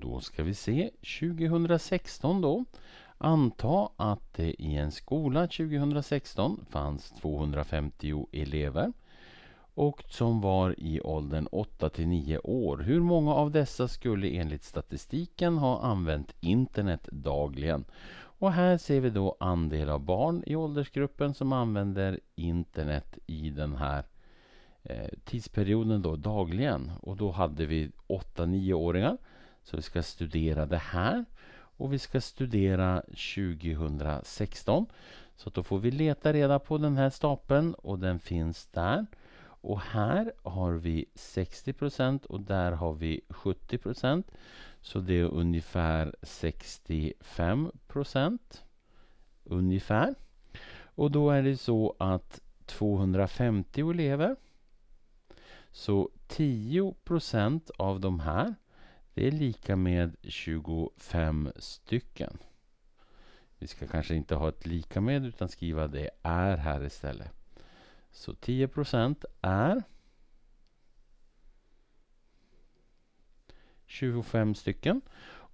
Då ska vi se 2016 då. Anta att det i en skola 2016 fanns 250 elever och som var i åldern 8 till 9 år. Hur många av dessa skulle enligt statistiken ha använt internet dagligen? Och här ser vi då andel av barn i åldersgruppen som använder internet i den här eh, tidsperioden då dagligen. Och då hade vi 8-9-åringar så vi ska studera det här och vi ska studera 2016. Så då får vi leta reda på den här stapeln och den finns där. Och här har vi 60 och där har vi 70 Så det är ungefär 65 Ungefär. Och då är det så att 250 elever. Så 10 av de här det är lika med 25 stycken. Vi ska kanske inte ha ett lika med utan skriva det är här istället. Så 10 är 25 stycken.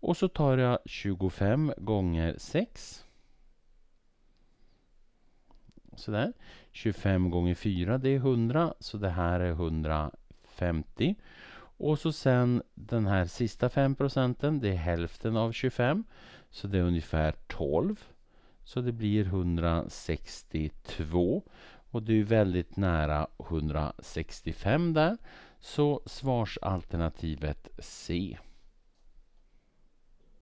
Och så tar jag 25 gånger 6. Sådär. 25 gånger 4 det är 100 så det här är 150. Och så sen den här sista 5 procenten, det är hälften av 25. Så det är ungefär 12. Så det blir 162. Och det är väldigt nära 165 där. Så svarsalternativet C.